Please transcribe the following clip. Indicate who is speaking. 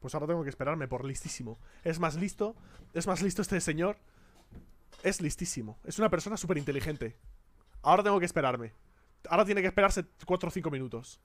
Speaker 1: Pues ahora tengo que esperarme por listísimo. Es más listo, es más listo este señor. Es listísimo. Es una persona súper inteligente. Ahora tengo que esperarme. Ahora tiene que esperarse 4 o 5 minutos.